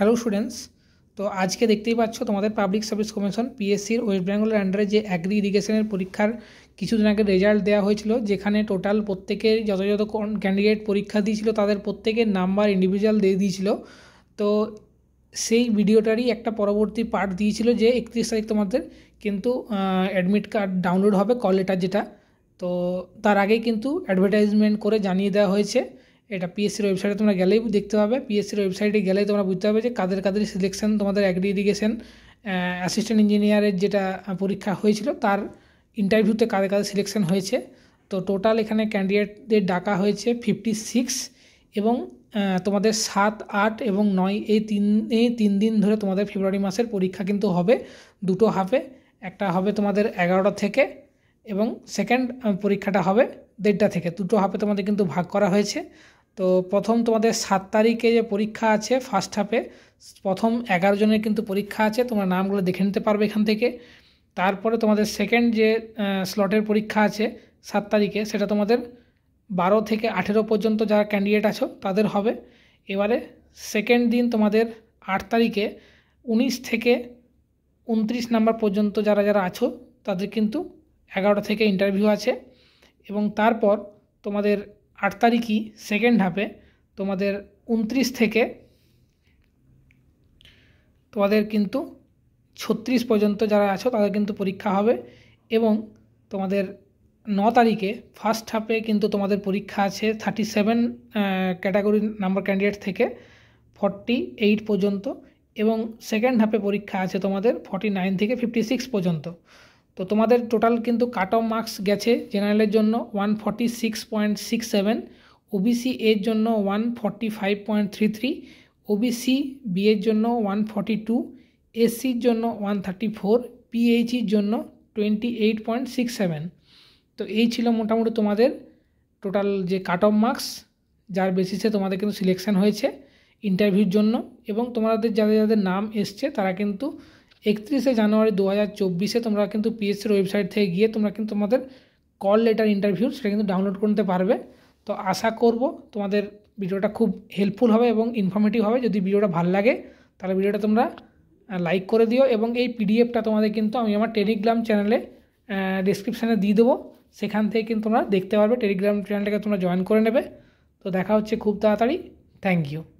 hello students তো আজকে দেখতেই পাচ্ছ তোমাদের পাবলিক সার্ভিস কমিশন পিএসসির ওয়েস্ট বেঙ্গলের আন্ডারে যে অ্যাগ্রি ইরিগেশনের পরীক্ষার কিছুদিন আগে রেজাল্ট দেওয়া হয়েছিল যেখানে টোটাল প্রত্যেকের যত যত ক্যান্ডিডেট পরীক্ষা দিয়েছিল তাদের প্রত্যেকের নাম্বার ইন্ডিভিজুয়াল দিয়ে দিয়েছিল তো সেই ভিডিওটারই একটা পরবর্তী পার্ট দিয়েছিল যে একত্রিশ তারিখ তোমাদের কিন্তু অ্যাডমিট কার্ড ডাউনলোড হবে কল লেটার যেটা তো তার আগে কিন্তু অ্যাডভার্টাইজমেন্ট করে জানিয়ে দেওয়া হয়েছে এটা পিএসসির ওয়েবসাইটে তোমরা গেলেই দেখতে পাবে পিএসসির ওয়েবসাইটে গেলেই তোমরা বুঝতে পারবে যে কাদের কাদের সিলেকশন তোমাদের অ্যাগ্রি ইরিগেশন অ্যাসিস্ট্যান্ট ইঞ্জিনিয়ারের যেটা পরীক্ষা হয়েছিল তার ইন্টারভিউতে কাদের কাদের সিলেকশন হয়েছে তো টোটাল এখানে ক্যান্ডিডেটদের ডাকা হয়েছে ফিফটি সিক্স এবং তোমাদের সাত আট এবং নয় এই তিন এই তিন দিন ধরে তোমাদের ফেব্রুয়ারি মাসের পরীক্ষা কিন্তু হবে দুটো হাফে একটা হবে তোমাদের এগারোটা থেকে এবং সেকেন্ড পরীক্ষাটা হবে দেড়টা থেকে দুটো হাফে তোমাদের কিন্তু ভাগ করা হয়েছে তো প্রথম তোমাদের সাত তারিখে যে পরীক্ষা আছে ফার্স্ট হাফে প্রথম এগারো জনের কিন্তু পরীক্ষা আছে তোমরা নামগুলো দেখে নিতে পারবে এখান থেকে তারপরে তোমাদের সেকেন্ড যে স্লটের পরীক্ষা আছে সাত তারিখে সেটা তোমাদের বারো থেকে আঠেরো পর্যন্ত যারা ক্যান্ডিডেট আছো তাদের হবে এবারে সেকেন্ড দিন তোমাদের আট তারিখে উনিশ থেকে উনত্রিশ নাম্বার পর্যন্ত যারা যারা আছো তাদের কিন্তু এগারোটা থেকে ইন্টারভিউ আছে এবং তারপর তোমাদের আট তারিখই সেকেন্ড হাফে তোমাদের উনত্রিশ থেকে তোমাদের কিন্তু ছত্রিশ পর্যন্ত যারা আছো তাদের কিন্তু পরীক্ষা হবে এবং তোমাদের ন তারিখে ফার্স্ট হাফে কিন্তু তোমাদের পরীক্ষা আছে thirty seven category number candidate থেকে ফর্টি এইট পর্যন্ত এবং সেকেন্ড হাফে পরীক্ষা আছে তোমাদের ফর্টি নাইন থেকে ফিফটি সিক্স পর্যন্ত তো তোমাদের টোটাল কিন্তু কাট অফ মার্কস গেছে জেনারেলের জন্য one forty six point six seven OBC এর জন্য one forty five point three three OBC B এর জন্য ওয়ান ফর্টি টু এসসির জন্য ওয়ান থার্টি ফোর পিএইচির জন্য twenty eight point six seven তো এই ছিল মোটামুটি তোমাদের টোটাল যে কাট অফ মার্কস যার বেসিসে তোমাদের কিন্তু সিলেকশান হয়েছে ইন্টারভিউর জন্য এবং তোমাদের যাদের যাদের নাম এসছে তারা কিন্তু একত্রিশে জানুয়ারি দু হাজার চব্বিশে তোমরা কিন্তু পিএসসির ওয়েবসাইট থেকে গিয়ে তোমরা কিন্তু তোমাদের কল লেটার ইন্টারভিউ সেটা কিন্তু ডাউনলোড করতে পারবে তো আশা করব তোমাদের ভিডিওটা খুব হেল্পফুল হবে এবং ইনফর্মেটিভ হবে যদি ভিডিওটা ভালো লাগে তাহলে ভিডিওটা তোমরা লাইক করে দিও এবং এই পিডিএফটা তোমাদের কিন্তু আমি আমার টেলিগ্রাম চ্যানেলে ডিসক্রিপশানে দিয়ে দেবো সেখান থেকে কিন্তু তোমরা দেখতে পারবে টেলিগ্রাম চ্যানেলটাকে তোমরা জয়েন করে নেবে তো দেখা হচ্ছে খুব তাড়াতাড়ি থ্যাংক ইউ